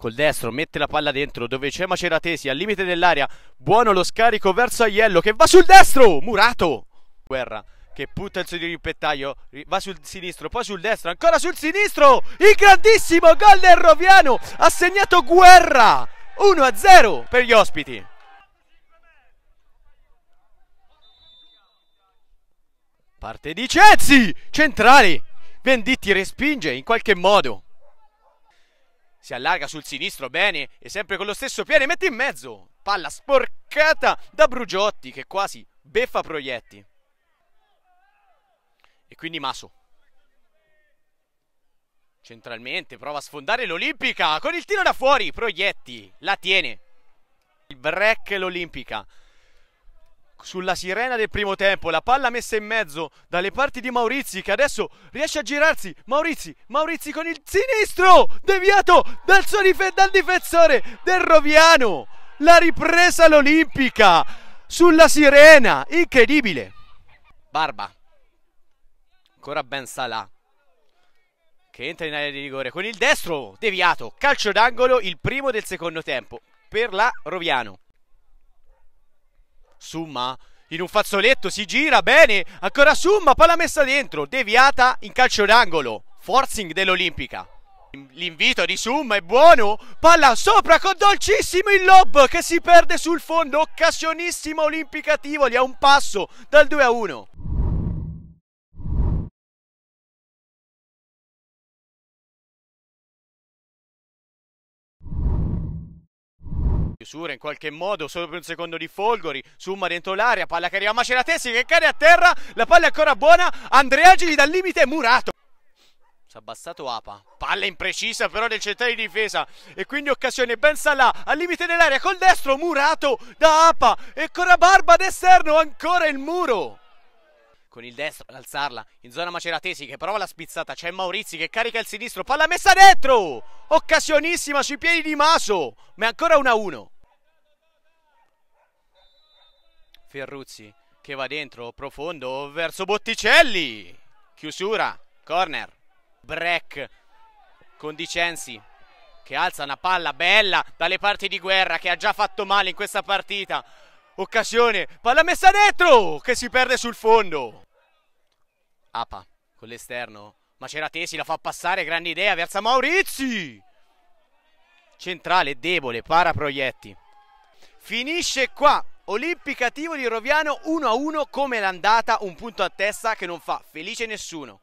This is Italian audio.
col destro, mette la palla dentro dove c'è Maceratesi al limite dell'area. Buono lo scarico verso Aiello che va sul destro, murato. Guerra che butta il suo rimpettaio, va sul sinistro, poi sul destro, ancora sul sinistro. Il grandissimo gol del Roviano ha segnato Guerra. 1-0 per gli ospiti. Parte di Cezzi, centrali. Venditti respinge in qualche modo. Si allarga sul sinistro, bene, e sempre con lo stesso piede mette in mezzo. Palla sporcata da Brugiotti che quasi beffa Proietti. E quindi Maso. Centralmente prova a sfondare l'Olimpica con il tiro da fuori. Proietti la tiene. Il break l'Olimpica sulla sirena del primo tempo, la palla messa in mezzo dalle parti di Maurizi che adesso riesce a girarsi. Maurizi, Maurizi con il sinistro deviato dal, suo dif- dal difensore del Roviano. La ripresa all'Olimpica sulla sirena, incredibile. Barba, ancora Ben Salah che entra in area di rigore con il destro deviato, calcio d'angolo, il primo del secondo tempo per la Roviano. Summa in un fazzoletto, si gira, bene, ancora Summa, palla messa dentro, deviata in calcio d'angolo, forcing dell'Olimpica. L'invito di Summa è buono, palla sopra con dolcissimo il lob che si perde sul fondo, occasionissima Olimpica Tivoli a un passo dal 2 a 1. Chiusura in qualche modo, solo per un secondo di Folgori. Summa dentro l'area, palla che arriva a Maceratessi che cade a terra. La palla è ancora buona. Andrea Agili dal limite murato. Si è abbassato Apa. Palla imprecisa però del centrale di difesa. E quindi occasione ben Salà al limite dell'area col destro murato da Apa. E ancora Barba ad esterno, ancora il muro con il destro ad alzarla in zona Maceratesi che prova la spizzata, c'è Maurizi che carica il sinistro, palla messa dentro! Occasionissima sui piedi di Maso, ma è ancora 1-1. Ferruzzi che va dentro, profondo, verso Botticelli, chiusura, corner, break con Dicenzi che alza una palla bella dalle parti di guerra che ha già fatto male in questa partita Occasione, palla messa dentro che si perde sul fondo. Apa con l'esterno, Maceratesi la fa passare, grande idea, versa Maurizi. Centrale debole, para proietti. Finisce qua. Olimpica Tivoli Roviano 1-1 come l'andata, un punto a testa che non fa felice nessuno.